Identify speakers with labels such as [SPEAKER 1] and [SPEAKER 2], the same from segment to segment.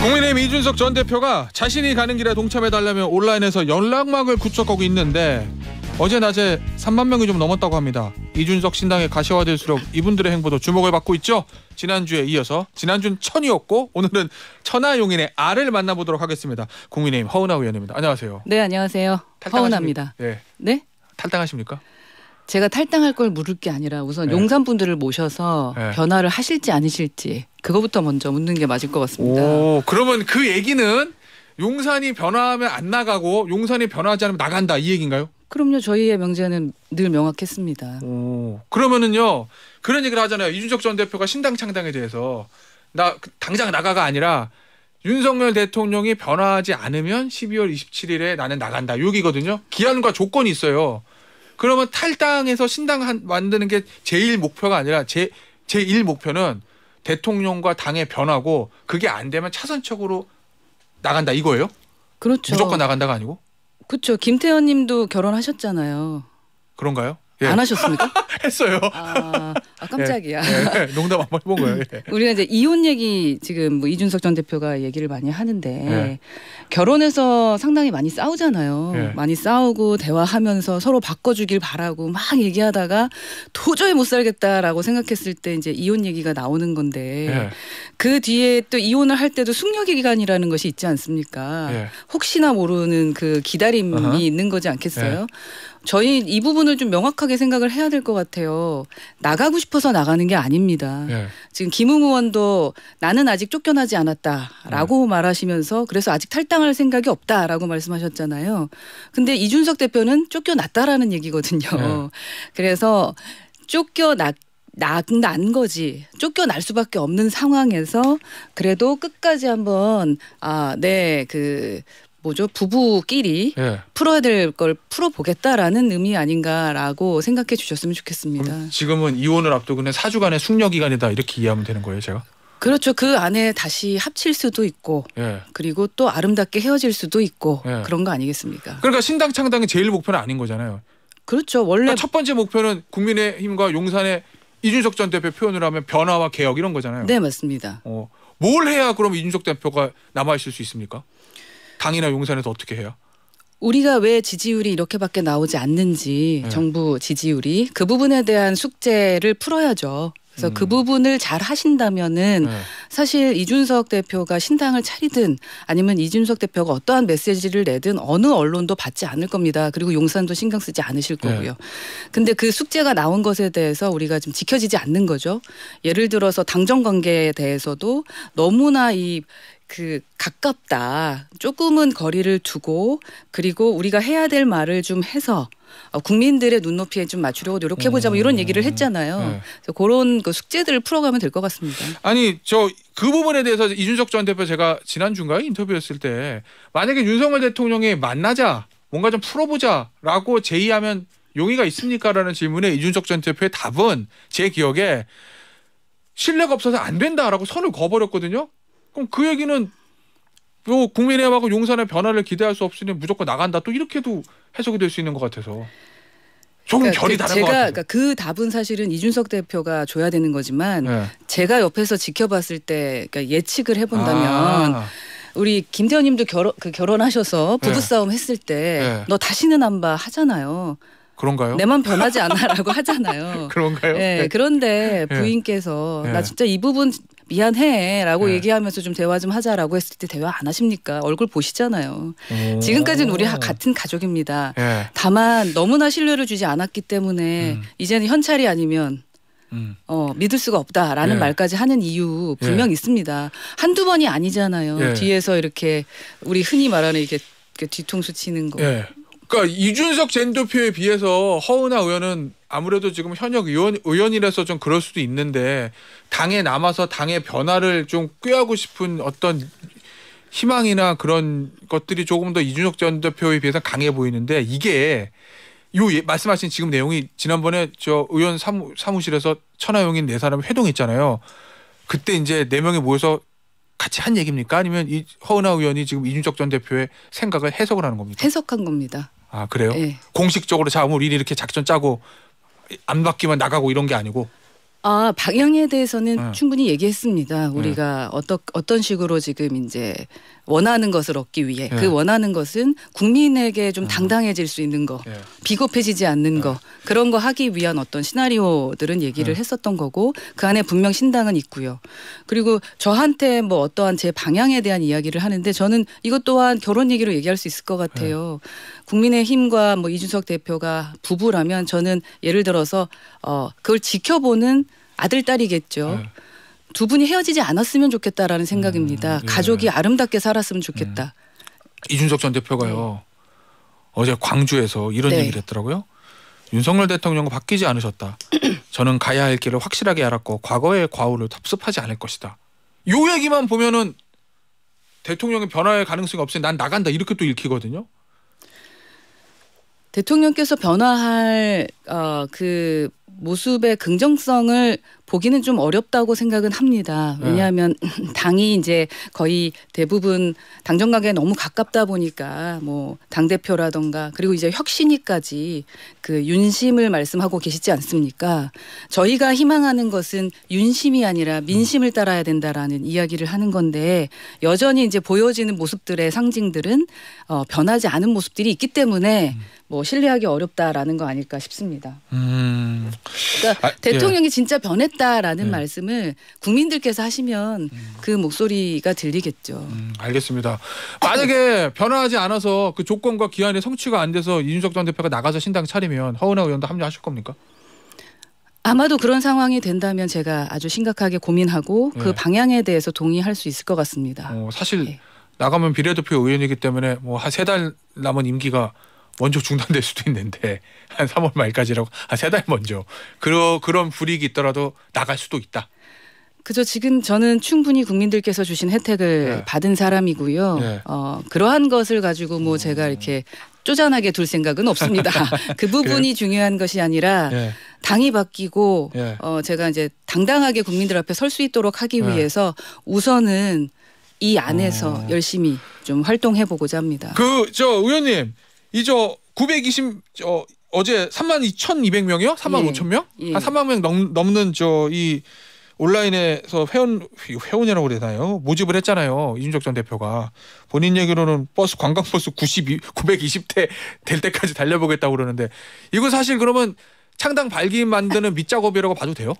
[SPEAKER 1] 국민의힘 이준석 전 대표가 자신이 가는 길에 동참해달라며 온라인에서 연락망을 구축하고 있는데 어제 낮에 3만 명이 좀 넘었다고 합니다. 이준석 신당에 가시화될수록 이분들의 행보도 주목을 받고 있죠. 지난주에 이어서 지난주는 천이었고 오늘은 천하용인의 알을 만나보도록 하겠습니다. 국민의힘 허은하 의원입니다. 안녕하세요.
[SPEAKER 2] 네, 안녕하세요. 탈당하니 허은하입니다. 네. 네? 탈당하십니까? 제가 탈당할 걸 물을 게 아니라 우선 네. 용산분들을 모셔서 네. 변화를 하실지 아니실지 그거부터 먼저 묻는 게 맞을 것 같습니다. 오,
[SPEAKER 1] 그러면 그 얘기는 용산이 변화하면 안 나가고 용산이 변화하지 않으면 나간다 이 얘기인가요?
[SPEAKER 2] 그럼요. 저희의 명제는 늘 명확했습니다. 오. 그러면은요.
[SPEAKER 1] 그런 얘기를 하잖아요. 이준석 전 대표가 신당 창당에 대해서 나 당장 나가가 아니라 윤석열 대통령이 변화하지 않으면 12월 27일에 나는 나간다. 여기거든요. 기한과 조건이 있어요. 그러면 탈당해서 신당 한, 만드는 게 제일 목표가 아니라 제, 제일 목표는 대통령과 당의 변화고 그게 안 되면 차선책으로 나간다 이거예요? 그렇죠. 무조건 나간다가 아니고?
[SPEAKER 2] 그렇죠. 김태현 님도 결혼하셨잖아요.
[SPEAKER 1] 그런가요? 예. 안 하셨습니까?
[SPEAKER 2] 했어요. 아,
[SPEAKER 1] 아 깜짝이야. 예, 예, 예. 농담 한번 해본 거예요. 예.
[SPEAKER 2] 우리가 이제 이혼 얘기 지금 뭐 이준석 전 대표가 얘기를 많이 하는데 예. 결혼해서 상당히 많이 싸우잖아요. 많이 싸우고 대화하면서 서로 바꿔주길 바라고 막 얘기하다가 도저히 못 살겠다라고 생각했을 때 이제 이혼 얘기가 나오는 건데 그 뒤에 또 이혼을 할 때도 숙려기 간이라는 것이 있지 않습니까? 혹시나 모르는 그 기다림이 uh-huh. 있는 거지 않겠어요? 저희 이 부분을 좀 명확하게 생각을 해야 될 것 같아요. 나가고 싶어서 나가는 게 아닙니다. 예. 지금 김웅 의원도 나는 아직 쫓겨나지 않았다라고 음. 말하시면서 그래서 아직 탈당할 생각이 없다라고 말씀하셨잖아요. 근데 이준석 대표는 쫓겨났다라는 얘기거든요. 예. 그래서 쫓겨났 난 거지 쫓겨날 수밖에 없는 상황에서 그래도 끝까지 한번 아네그 뭐죠 부부끼리 예. 풀어야 될 걸 풀어보겠다라는 의미 아닌가라고 생각해 주셨으면 좋겠습니다.
[SPEAKER 1] 지금은 이혼을 앞두고 는 4주간의 숙려 기간이다 이렇게 이해하면 되는 거예요, 제가?
[SPEAKER 2] 그렇죠. 그 안에 다시 합칠 수도 있고, 예. 그리고 또 아름답게 헤어질 수도 있고 예. 그런 거 아니겠습니까? 그러니까
[SPEAKER 1] 신당 창당이 제일 목표는 아닌 거잖아요. 그렇죠. 원래 그러니까 첫 번째 목표는 국민의힘과 용산의 이준석 전 대표 표현을 하면 변화와 개혁 이런 거잖아요. 네,
[SPEAKER 2] 맞습니다. 어.
[SPEAKER 1] 뭘 해야 그럼 이준석 대표가 남아 있을 수 있습니까? 강이나 용산에서 어떻게 해요?
[SPEAKER 2] 우리가 왜 지지율이 이렇게밖에 나오지 않는지 네. 정부 지지율이 그 부분에 대한 숙제를 풀어야죠. 그래서 그 음. 그 부분을 잘 하신다면은 네. 사실 이준석 대표가 신당을 차리든 아니면 이준석 대표가 어떠한 메시지를 내든 어느 언론도 받지 않을 겁니다. 그리고 용산도 신경 쓰지 않으실 네. 거고요. 네. 근데 그 숙제가 나온 것에 대해서 우리가 좀 지켜지지 않는 거죠. 예를 들어서 당정 관계에 대해서도 너무나 이그 가깝다. 조금은 거리를 두고 그리고 우리가 해야 될 말을 좀 해서 어, 국민들의 눈높이에 좀 맞추려고 노력해 보자 뭐 이런 음. 얘기를 했잖아요. 네. 그래서 그런 그 숙제들을 풀어가면 될 것 같습니다.
[SPEAKER 1] 아니 저 그 부분에 대해서 이준석 전 대표 제가 지난 주인가요 인터뷰했을 때 만약에 윤석열 대통령이 만나자 뭔가 좀 풀어보자라고 제의하면 용의가 있습니까라는 질문에 이준석 전 대표의 답은 제 기억에 신뢰가 없어서 안 된다라고 선을 거버렸거든요. 그럼 그 얘기는 요 국민의힘하고 용산의 변화를 기대할 수 없으니 무조건 나간다. 또 이렇게도 해석이 될 수 있는 것 같아서. 조금 그러니까 결이 그, 다른 제가, 것 같아요.
[SPEAKER 2] 그러니까 그 답은 사실은 이준석 대표가 줘야 되는 거지만 네. 제가 옆에서 지켜봤을 때 그러니까 예측을 해본다면 아. 우리 김태현님도 결혼 그 결혼하셔서 네. 부부싸움 네. 했을 때너 네. 다시는 안 봐 하잖아요.
[SPEAKER 1] 그런가요? 내만
[SPEAKER 2] 변하지 않아라고 하잖아요.
[SPEAKER 1] 그런가요? 네, 네.
[SPEAKER 2] 그런데 네. 부인께서 나 진짜 이 부분 미안해라고 네. 얘기하면서 좀 대화 좀 하자라고 했을 때 대화 안 하십니까? 얼굴 보시잖아요. 지금까지는 우리 같은 가족입니다. 네. 다만 너무나 신뢰를 주지 않았기 때문에 음. 이제는 현찰이 아니면 음. 어, 믿을 수가 없다라는 예. 말까지 하는 이유 분명 예. 있습니다. 한두 번이 아니잖아요. 예. 뒤에서 이렇게 우리 흔히 말하는 이게 뒤통수 치는 거. 예.
[SPEAKER 1] 그러니까 이준석 젠도표에 비해서 허은하 의원은 아무래도 지금 현역 의원 의원이라서 좀 그럴 수도 있는데 당에 남아서 당의 변화를 좀 꾀하고 싶은 어떤 희망이나 그런 것들이 조금 더 이준석 전 대표에 비해서 강해 보이는데 이게 요 예, 말씀하신 지금 내용이 지난번에 저 의원 사무, 사무실에서 천하용인 네 사람 회동했잖아요. 그때 이제 네 명이 모여서 같이 한 얘기입니까? 아니면 이 허은하 의원이 지금 이준석 전 대표의 생각을 해석을 하는 겁니까?
[SPEAKER 2] 해석한 겁니다.
[SPEAKER 1] 아 그래요? 네. 공식적으로 자오리 이렇게 작전 짜고 안 바뀌면 나가고 이런 게 아니고
[SPEAKER 2] 아 방향에 대해서는 네. 충분히 얘기했습니다. 네. 우리가 네. 어떤 어떤 식으로 지금 이제 원하는 것을 얻기 위해 네. 그 원하는 것은 국민에게 좀 음. 당당해질 수 있는 거, 네. 비겁해지지 않는 네. 거 그런 거 하기 위한 어떤 시나리오들은 얘기를 했었던 거고 그 안에 분명 신당은 있고요. 그리고 저한테 뭐 어떠한 제 방향에 대한 이야기를 하는데 저는 이것 또한 결혼 얘기로 얘기할 수 있을 것 같아요. 국민의힘과 뭐 이준석 대표가 부부라면 저는 예를 들어서 어 그걸 지켜보는 아들 딸이겠죠. 네. 두 분이 헤어지지 않았으면 좋겠다라는 생각입니다. 음, 네. 가족이 아름답게 살았으면 좋겠다. 음.
[SPEAKER 1] 이준석 전 대표가요. 네. 어제 광주에서 이런 네. 얘기를 했더라고요. 윤석열 대통령은 바뀌지 않으셨다. 저는 가야 할 길을 확실하게 알았고 과거의 과오를 답습하지 않을 것이다. 요 얘기만 보면은 대통령의 변화의 가능성이 없으니 난 나간다 이렇게 또 읽히거든요.
[SPEAKER 2] 대통령께서 변화할 어, 그 모습의 긍정성을 보기는 좀 어렵다고 생각은 합니다. 네. 왜냐하면 네. 당이 이제 거의 대부분 당정관계에 너무 가깝다 보니까 뭐당 대표라던가 그리고 이제 혁신위까지 그 윤심을 말씀하고 계시지 않습니까? 저희가 희망하는 것은 윤심이 아니라 민심을 따라야 된다라는 이야기를 하는 건데 여전히 이제 보여지는 모습들의 상징들은 어, 변하지 않은 모습들이 있기 때문에 뭐 신뢰하기 어렵다라는 거 아닐까 싶습니다. 음. 그러니까 아, 예. 대통령이 예. 진짜 변했다. 있다라는 네. 말씀을 국민들께서 하시면 음. 그 목소리가 들리겠죠. 음,
[SPEAKER 1] 알겠습니다. 만약에 변화하지 않아서 그 조건과 기한이 성취가 안 돼서 이준석 전 대표가 나가서 신당 차리면 허은하 의원도 합류하실 겁니까?
[SPEAKER 2] 아마도 그런 상황이 된다면 제가 아주 심각하게 고민하고 그 네. 그 방향에 대해서 동의할 수 있을 것 같습니다. 어,
[SPEAKER 1] 사실 네. 나가면 비례대표 의원이기 때문에 뭐세달 남은 임기가 먼저 중단될 수도 있는데 한 3월 말까지라고 한 세달 먼저 그러, 그런 불이익이 있더라도 나갈 수도 있다.
[SPEAKER 2] 그죠. 지금 저는 충분히 국민들께서 주신 혜택을 네. 받은 사람이고요. 네. 어, 그러한 것을 가지고 뭐 음. 제가 이렇게 쪼잔하게 둘 생각은 없습니다. 그 부분이 네. 중요한 것이 아니라 네. 당이 바뀌고 네. 어, 제가 이제 당당하게 국민들 앞에 설 수 있도록 하기 네. 위해서 우선은 이 안에서 음. 열심히 좀 활동해 보고자 합니다.
[SPEAKER 1] 그 저 의원님 이저 920, 어, 어제 3만 2,200명이요? 3만 예. 5천 명? 예. 한 3만 명 넘, 넘는 저 이 온라인에서 회원 회원이라고 그러나요? 모집을 했잖아요. 이준석 전 대표가 본인 얘기로는 버스 관광 버스 92 920대 될 때까지 달려보겠다고 그러는데 이거 사실 그러면 창당 발기 만드는 밑작업이라고 봐도 돼요?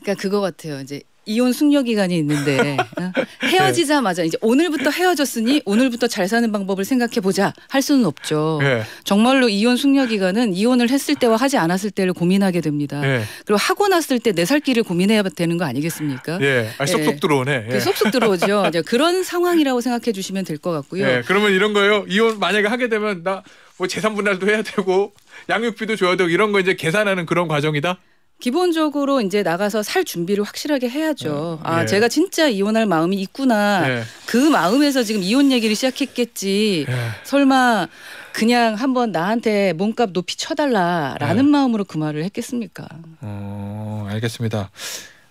[SPEAKER 2] 그러니까 그거 같아요. 이제 이혼 숙려 기간이 있는데 어? 네. 헤어지자마자 이제 오늘부터 헤어졌으니 오늘부터 잘 사는 방법을 생각해 보자 할 수는 없죠. 네. 정말로 이혼 숙려 기간은 이혼을 했을 때와 하지 않았을 때를 고민하게 됩니다. 네. 그리고 하고 났을 때 내 살 길을 고민해야 되는 거 아니겠습니까? 예, 아, 예. 쏙쏙
[SPEAKER 1] 들어오네. 예. 그 쏙쏙
[SPEAKER 2] 들어오죠. 이제 그런 상황이라고 생각해 주시면 될 것 같고요. 예,
[SPEAKER 1] 그러면 이런 거요. 이혼 만약에 하게 되면 나 뭐 재산 분할도 해야 되고 양육비도 줘야 되고 이런 거 이제 계산하는 그런 과정이다.
[SPEAKER 2] 기본적으로 이제 나가서 살 준비를 확실하게 해야죠. 음. 아, 예. 제가 진짜 이혼할 마음이 있구나. 예. 그 마음에서 지금 이혼 얘기를 시작했겠지. 예. 설마 그냥 한번 나한테 몸값 높이 쳐달라라는 예. 마음으로 그 말을 했겠습니까?
[SPEAKER 1] 어, 알겠습니다.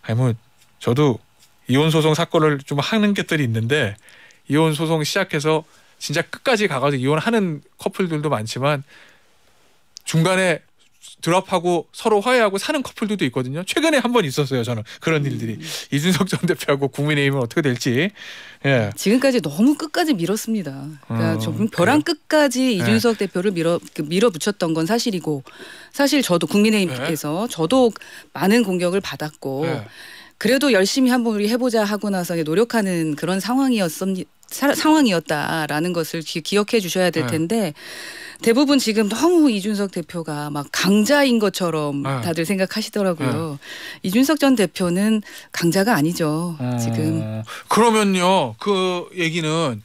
[SPEAKER 1] 아니 뭐 저도 이혼 소송 사건을 좀 하는 것들이 있는데 이혼 소송 시작해서 진짜 끝까지 가가지고 이혼하는 커플들도 많지만 중간에 드랍하고 서로 화해하고 사는 커플들도 있거든요. 최근에 한 번 있었어요. 저는 그런 음. 일들이 음. 이준석 전 대표하고 국민의힘은 어떻게 될지. 예.
[SPEAKER 2] 지금까지 너무 끝까지 밀었습니다. 그러니까 음, 벼랑 그래요? 끝까지 예. 이준석 예. 대표를 밀어 그 밀어붙였던 건 사실이고 사실 저도 국민의힘께서 예. 저도 많은 공격을 받았고. 예. 그래도 열심히 한번 우리 해보자 하고 나서 노력하는 그런 상황이었습니다. 사, 상황이었다라는 것을 기, 억해 주셔야 될 네. 텐데 네. 대부분 지금 너무 이준석 대표가 막 강자인 것처럼 네. 다들 생각하시더라고요. 네. 이준석 전 대표는 강자가 아니죠. 어... 지금.
[SPEAKER 1] 그러면요. 그 얘기는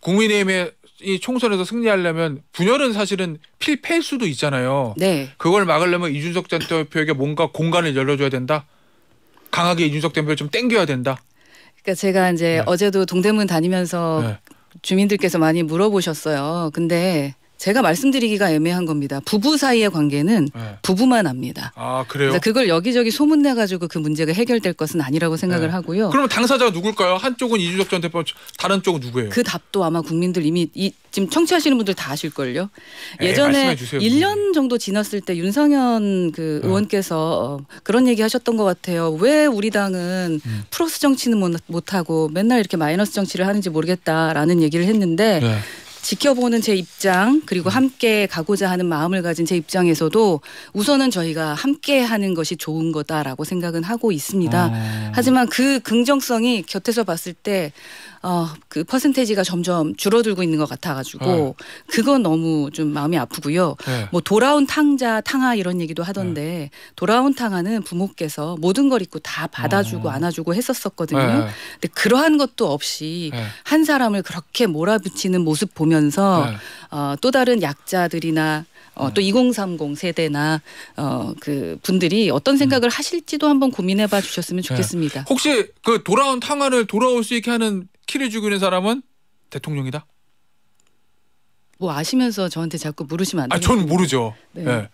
[SPEAKER 1] 국민의힘의 이 총선에서 승리하려면 분열은 사실은 필패일 수도 있잖아요. 네. 그걸 막으려면 이준석 전 대표에게 뭔가 공간을 열어줘야 된다. 강하게 이준석 대표를 좀 땡겨야 된다.
[SPEAKER 2] 그러니까 제가 이제 네. 어제도 동대문 다니면서 네. 주민들께서 많이 물어보셨어요. 근데 제가 말씀드리기가 애매한 겁니다. 부부 사이의 관계는 네. 부부만 압니다.
[SPEAKER 1] 아 그래요? 그러니
[SPEAKER 2] 그걸 여기저기 소문내 가지고 그 문제가 해결될 것은 아니라고 생각을 네. 하고요. 그러 당사자가 누굴까요? 한쪽은 이준석 전 대표, 다른 쪽은 누구예요? 그 답도 아마 국민들 이미 이, 지금 청취하시는 분들 다 아실 걸요. 예, 예, 예전에 에이, 1년 정도 지났을 때 윤상현 그 네. 의원께서 그런 얘기 하셨던 것 같아요. 왜 우리 당은 음. 플러스 정치는 못, 하고 맨날 이렇게 마이너스 정치를 하는지 모르겠다라는 얘기를 했는데. 네. 지켜보는 제 입장 그리고 음. 함께 가고자 하는 마음을 가진 제 입장에서도 우선은 저희가 함께 하는 것이 좋은 거다라고 생각은 하고 있습니다. 아. 하지만 그 긍정성이 곁에서 봤을 때 어그 퍼센테이지가 점점 줄어들고 있는 것 같아가지고 네. 그건 너무 좀 마음이 아프고요. 네. 뭐 돌아온 탕자 탕아 이런 얘기도 하던데 네. 돌아온 탕아는 부모께서 모든 걸입고다 받아주고 어. 안아주고 했었었거든요. 예. 근데 그러한 것도 없이 한 사람을 그렇게 몰아붙이는 모습 보면서 어, 또 다른 약자들이나 어, 또2030 세대나 어, 그 분들이 어떤 생각을 음. 하실지도 한번 고민해봐 주셨으면 좋겠습니다.
[SPEAKER 1] 혹시 그 돌아온 탕아를 돌아올 수 있게 하는 키를 죽이는 사람은 대통령이다.
[SPEAKER 2] 뭐 아시면서 저한테 자꾸 물으시면 안 아, 돼요. 아,
[SPEAKER 1] 저는 모르죠. 네.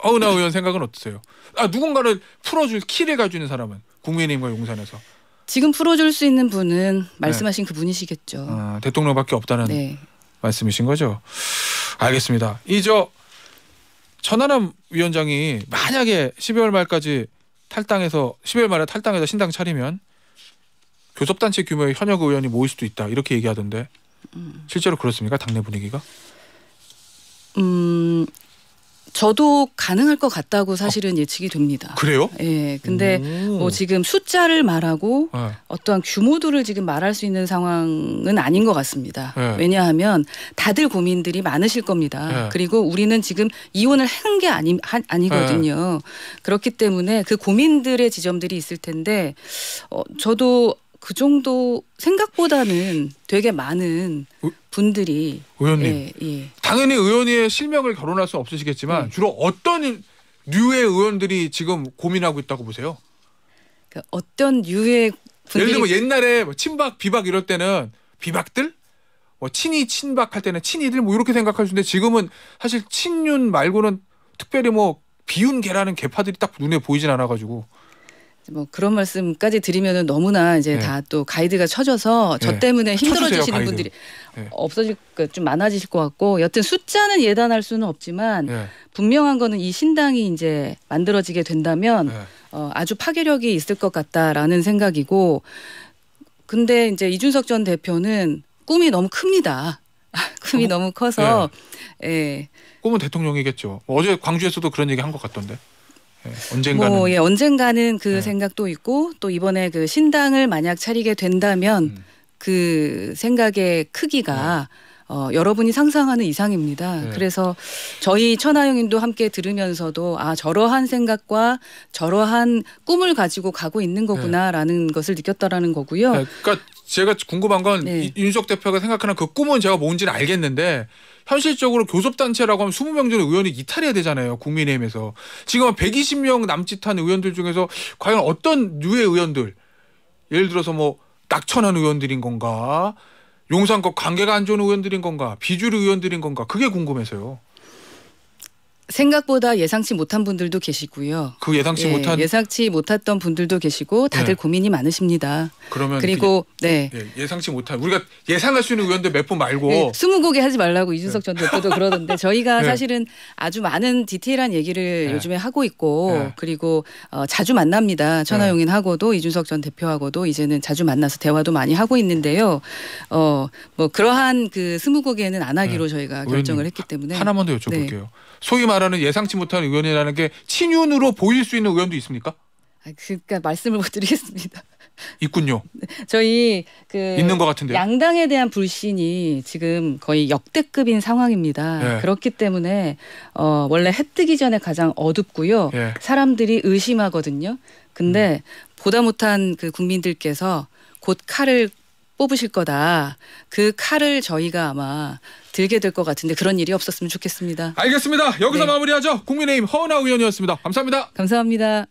[SPEAKER 1] 어은하 예. 의원 생각은 어떠세요? 아, 누군가를 풀어줄 키를 가지는 사람은 국민의힘과 용산에서
[SPEAKER 2] 지금 풀어줄 수 있는 분은 말씀하신 네. 그분이시겠죠. 아,
[SPEAKER 1] 대통령밖에 없다는 네. 말씀이신 거죠. 알겠습니다. 이저 전하람 위원장이 만약에 12월 말까지 탈당해서 12월 말에 탈당해서 신당 차리면 교섭단체 규모의 현역 의원이 모일 수도 있다 이렇게 얘기하던데 실제로 그렇습니까 당내 분위기가?
[SPEAKER 2] 음 저도 가능할 것 같다고 사실은 아, 예측이 됩니다. 그래요? 예. 근데 오. 뭐 지금 숫자를 말하고 네. 어떠한 규모들을 지금 말할 수 있는 상황은 아닌 것 같습니다. 네. 왜냐하면 다들 고민들이 많으실 겁니다. 네. 그리고 우리는 지금 이혼을 한 게 아니 아니거든요. 그렇기 때문에 그 고민들의 지점들이 있을 텐데 어, 저도 그 정도 생각보다는 되게 많은 분들이 의원님 예, 예. 당연히
[SPEAKER 1] 의원의 실명을 거론할 수 없으시겠지만 네. 주로 어떤 류의 의원들이 지금 고민하고 있다고 보세요?
[SPEAKER 2] 그 어떤 류의 예를 들면
[SPEAKER 1] 옛날에 뭐 친박 비박 이럴 때는 비박들 뭐 친이 친박 할 때는 친이들 뭐 이렇게 생각할 수 있는데 지금은 사실 친윤 말고는 특별히 뭐 비윤계라는 개파들이 딱 눈에 보이진 않아가지고
[SPEAKER 2] 뭐 그런 말씀까지 드리면은 너무나 이제 네. 다또 가이드가 쳐져서 저 네. 때문에 힘들어 지시는 분들이 네. 없어질 좀 많아지실 것 같고 여튼 숫자는 예단할 수는 없지만 네. 분명한 거는 이 신당이 이제 만들어지게 된다면 어, 아주 파괴력이 있을 것 같다라는 생각이고 근데 이제 이준석 전 대표는 꿈이 너무 큽니다. 꿈이 너무 커서 예. 예.
[SPEAKER 1] 꿈은 대통령이겠죠. 어제 광주에서도 그런 얘기 한 것 같던데. 언젠가는 뭐, 예,
[SPEAKER 2] 언젠가는 그 네. 생각도 있고 또 이번에 그 신당을 만약 차리게 된다면 음. 그 생각의 크기가 네. 어, 여러분이 상상하는 이상입니다. 네. 그래서 저희 천하영인도 함께 들으면서도 아 저러한 생각과 저러한 꿈을 가지고 가고 있는 거구나라는 네. 것을 느꼈다라는 거고요. 네.
[SPEAKER 1] 그러니까 제가 궁금한 건 네. 윤석 대표가 생각하는 그 꿈은 제가 뭔지는 알겠는데 현실적으로 교섭단체라고 하면 20명 정도 의원이 이탈해야 되잖아요. 국민의힘에서. 지금 120명 남짓한 의원들 중에서 과연 어떤 류의 의원들 예를 들어서 뭐 낙천한 의원들인 건가 용산과 관계가 안 좋은 의원들인 건가 비주류 의원들인 건가 그게 궁금해서요.
[SPEAKER 2] 생각보다 예상치 못한 분들도 계시고요. 그 예상치 예, 못한 예상치 못했던 분들도 계시고 다들 예. 고민이 많으십니다.
[SPEAKER 1] 그러면 그리고 네. 예, 네 예상치 못한 우리가 예상할 수 있는 의원들 몇 분 말고 네,
[SPEAKER 2] 스무 곡에 하지 말라고 이준석 전 대표도 그러던데 저희가 사실은 아주 많은 디테일한 얘기를 요즘에 하고 있고 그리고 어, 자주 만납니다. 천하용인하고도 이준석 전 대표하고도 이제는 자주 만나서 대화도 많이 하고 있는데요. 어 뭐 그러한 그 스무 곡에는 안 하기로 저희가 결정을 했기 때문에 하나만 더 여쭤볼게요. 네.
[SPEAKER 1] 소위 말 말하는 예상치 못한 의원이라는 게 친윤으로 보일 수 있는 의원도 있습니까?
[SPEAKER 2] 아, 그러니까 말씀을 못 드리겠습니다.
[SPEAKER 1] 있군요. 네,
[SPEAKER 2] 저희 그 있는 것 같은데요. 양당에 대한 불신이 지금 거의 역대급인 상황입니다. 예. 그렇기 때문에 어 원래 해 뜨기 전에 가장 어둡고요. 예. 사람들이 의심하거든요. 근데 음. 보다 못한 그 국민들께서 곧 칼을 뽑으실 거다. 그 칼을 저희가 아마 들게 될 것 같은데 그런 일이 없었으면 좋겠습니다. 알겠습니다. 여기서 네. 마무리하죠. 국민의힘 허은하 의원이었습니다. 감사합니다. 감사합니다.